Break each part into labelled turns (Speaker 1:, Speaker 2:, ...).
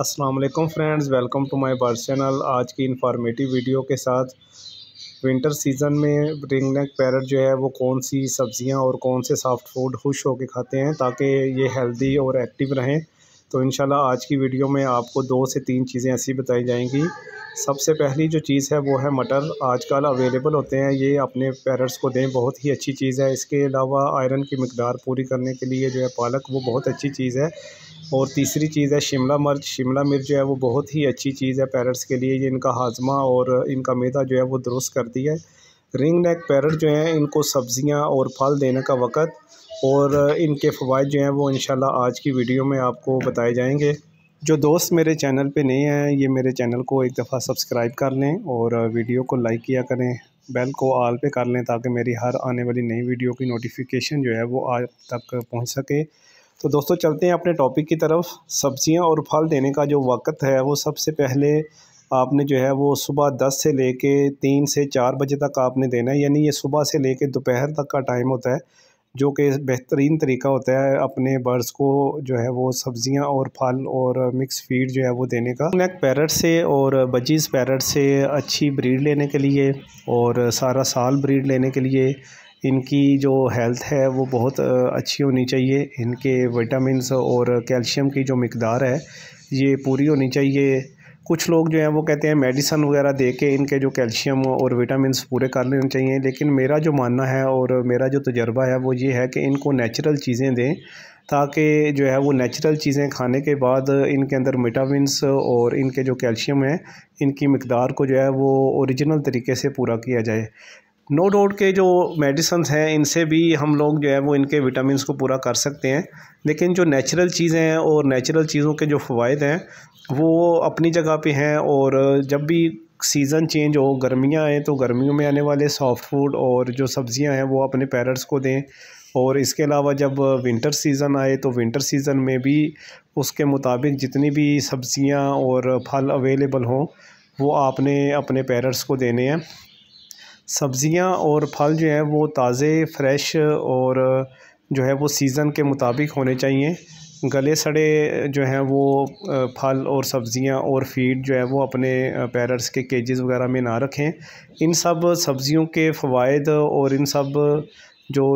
Speaker 1: Aslam friends welcome to my बार channel आज की इंफॉर्मेटिव वीडियो के साथ विंटर सीज़न में रिंग नेक पैरट जो है वो कौन सी सब्ज़ियां और कौन से सॉफ्ट फूड खुश होकर खाते हैं ताकि ये हेल्दी और एक्टिव रहें तो इन आज की वीडियो में आपको दो से तीन चीज़ें ऐसी बताई जाएंगी सबसे पहली जो चीज़ है वो है मटर आजकल अवेलेबल होते हैं ये अपने पेरेंट्स को दें बहुत ही अच्छी चीज़ है इसके अलावा आयरन की मकदार पूरी करने के लिए जो है पालक वो बहुत अच्छी चीज़ है और तीसरी चीज़ है शिमला मिर्च शिमला मिर्च जो है वो बहुत ही अच्छी चीज़ है पैरट्स के लिए ये इनका हाजमा और इनका मैदा जो है वो दुरुस्त करती है रिंग नेक पैरट जो हैं इनको सब्ज़ियाँ और फल देने का वक़्त और इनके फ़वाद जो हैं वो इन आज की वीडियो में आपको बताए जाएंगे जो दोस्त मेरे चैनल पे नए हैं ये मेरे चैनल को एक दफ़ा सब्सक्राइब कर लें और वीडियो को लाइक किया करें बेल को आल पे कर लें ताकि मेरी हर आने वाली नई वीडियो की नोटिफिकेशन जो है वो आज तक पहुंच सके तो दोस्तों चलते हैं अपने टॉपिक की तरफ सब्ज़ियाँ और फल देने का जो वक्त है वो सबसे पहले आपने जो है वो सुबह दस से ले कर तीन से चार बजे तक आपने देना है यानी ये सुबह से ले कर दोपहर तक का टाइम होता है जो कि बेहतरीन तरीका होता है अपने बर्ड्स को जो है वो सब्जियां और फल और मिक्स फीड जो है वो देने का नेक पैरट से और बजीज़ पैरट से अच्छी ब्रीड लेने के लिए और सारा साल ब्रीड लेने के लिए इनकी जो हेल्थ है वो बहुत अच्छी होनी चाहिए इनके विटामिन और कैल्शियम की जो मकदार है ये पूरी होनी चाहिए कुछ लोग जो हैं वो कहते हैं मेडिसन वगैरह दे के इनके जो कैल्शियम और विटामिन पूरे कर लेने चाहिए लेकिन मेरा जो मानना है और मेरा जो तजर्बा है वो ये है कि इनको नेचुरल चीज़ें दें ताकि जो है वो नेचुरल चीज़ें खाने के बाद इनके अंदर विटामिन और इनके जो कैल्शियम है इनकी मकदार को जो है वो ओरिजिनल तरीके से पूरा किया जाए नो डाउट के जो मेडिसन हैं इनसे भी हम लोग जो है वो इनके विटामिन को पूरा कर सकते हैं लेकिन जो नेचुरल चीज़ें हैं और नेचुरल चीज़ों के जो फ़वाद हैं वो अपनी जगह पे हैं और जब भी सीज़न चेंज हो गर्मियाँ आएँ तो गर्मियों में आने वाले सॉफ्ट फूड और जो सब्ज़ियाँ हैं वो अपने पेरेंट्स को दें और इसके अलावा जब विंटर सीज़न आए तो विंटर सीज़न में भी उसके मुताबिक जितनी भी सब्ज़ियाँ और फल अवेलेबल हों वो आपने अपने पेरेंट्स को देने हैं सब्ज़ियाँ और फल जो हैं वो ताज़े फ्रेश और जो है वो सीज़न के मुताबिक होने चाहिए गले सड़े जो हैं वो फल और सब्ज़ियाँ और फीड जो है वो अपने पैरट्स के केजेस वगैरह में ना रखें इन सब सब्ज़ियों के फ़वाद और इन सब जो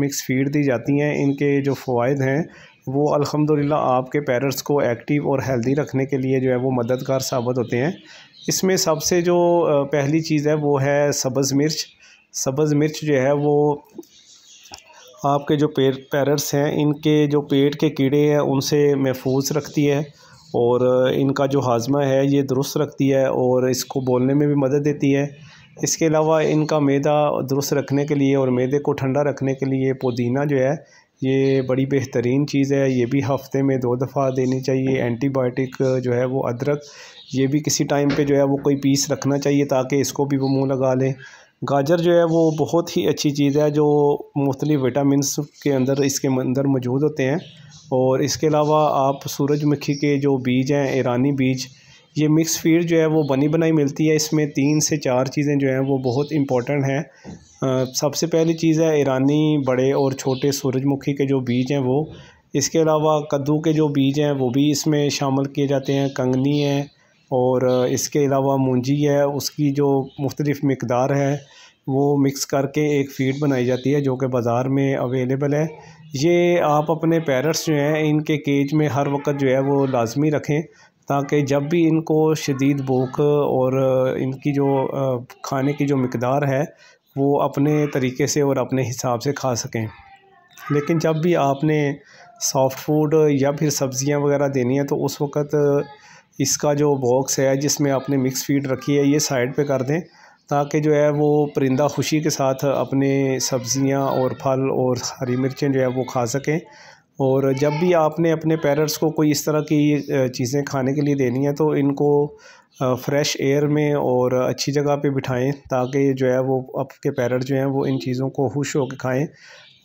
Speaker 1: मिक्स फीड दी जाती हैं इनके जो फ़वाद हैं वो अल्हम्दुलिल्लाह आपके पेरेंट्स को एक्टिव और हेल्दी रखने के लिए जो है वो मददगार साबित होते हैं इसमें सबसे जो पहली चीज़ है वो है सब्ज़ मिर्च सब्ज़ मिर्च जो है वो आपके जो पेरेंट्स हैं इनके जो पेट के कीड़े हैं उनसे महफूज रखती है और इनका जो हाजमा है ये दुरुस्त रखती है और इसको बोलने में भी मदद देती है इसके अलावा इनका मैदा दुरुस्त रखने के लिए और मैदे को ठंडा रखने के लिए पुदीना जो है ये बड़ी बेहतरीन चीज़ है ये भी हफ़्ते में दो दफ़ा देनी चाहिए एंटीबायोटिक जो है वो अदरक ये भी किसी टाइम पे जो है वो कोई पीस रखना चाहिए ताकि इसको भी वो मुंह लगा लें गाजर जो है वो बहुत ही अच्छी चीज़ है जो मुख्तलि विटामिन के अंदर इसके अंदर मौजूद होते हैं और इसके अलावा आप सूरजमुखी के जो बीज हैं ईरानी बीज ये मिक्स फीड जो है वो बनी बनाई मिलती है इसमें तीन से चार चीज़ें जो हैं वो बहुत इंपॉर्टेंट हैं सबसे पहली चीज़ है ईरानी बड़े और छोटे सूरजमुखी के जो बीज हैं वो इसके अलावा कद्दू के जो बीज हैं वो भी इसमें शामिल किए जाते हैं कंगनी है और इसके अलावा मूंजी है उसकी जो मुख्तलिफ़ मकदार है वो मिक्स करके एक फीड बनाई जाती है जो कि बाज़ार में अवेलेबल है ये आप अपने पैरट्स जो हैं इनके केज में हर वक्त जो है वो लाजमी रखें ताकि जब भी इनको शदीद भूख और इनकी जो खाने की जो मकदार है वो अपने तरीके से और अपने हिसाब से खा सकें लेकिन जब भी आपने सॉफ़्ट फूड या फिर सब्ज़ियाँ वगैरह देनी है तो उस वक़्त इसका जो बॉक्स है जिसमें आपने मिक्स फीड रखी है ये साइड पे कर दें ताकि जो है वो परिंदा खुशी के साथ अपने सब्ज़ियाँ और फल और हरी मिर्चें जो है वो खा सकें और जब भी आपने अपने पैरट्स को कोई इस तरह की चीज़ें खाने के लिए देनी है तो इनको फ़्रेश एयर में और अच्छी जगह पे बिठाएं ताकि जो है वो आपके पैरट जो हैं वो इन चीज़ों को खुश होकर खाएं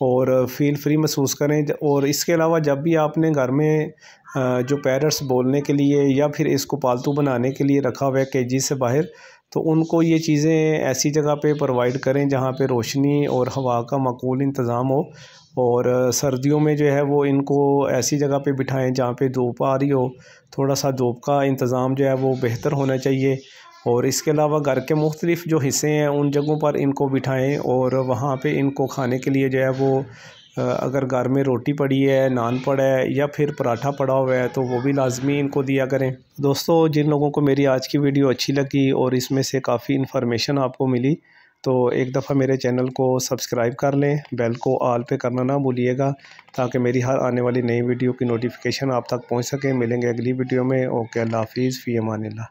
Speaker 1: और फील फ्री महसूस करें और इसके अलावा जब भी आपने घर में जो पैरट्स बोलने के लिए या फिर इसको पालतू बनाने के लिए रखा हुआ है केजी से बाहर तो उनको ये चीज़ें ऐसी जगह पे प्रोवाइड करें जहाँ पे रोशनी और हवा का मकूल इंतज़ाम हो और सर्दियों में जो है वो इनको ऐसी जगह पे बिठाएं जहाँ पे धूप आ रही हो थोड़ा सा धूप का इंतज़ाम जो है वो बेहतर होना चाहिए और इसके अलावा घर के मुख्तलिफ़ जो हिस्से हैं उन जगहों पर इनको बिठाएं और वहाँ पे इनको खाने के लिए जो है वो अगर घर में रोटी पड़ी है नान पड़ा है या फिर पराठा पड़ा हुआ है तो वो भी लाजमी इनको दिया करें दोस्तों जिन लोगों को मेरी आज की वीडियो अच्छी लगी और इसमें से काफ़ी इन्फॉर्मेशन आपको मिली तो एक दफ़ा मेरे चैनल को सब्सक्राइब कर लें बेल को आल पे करना ना भूलिएगा ताकि मेरी हर आने वाली नई वीडियो की नोटिफिकेशन आप तक पहुंच सके मिलेंगे अगली वीडियो में ओके अल्लाह हाफिज़ फ़ी अमान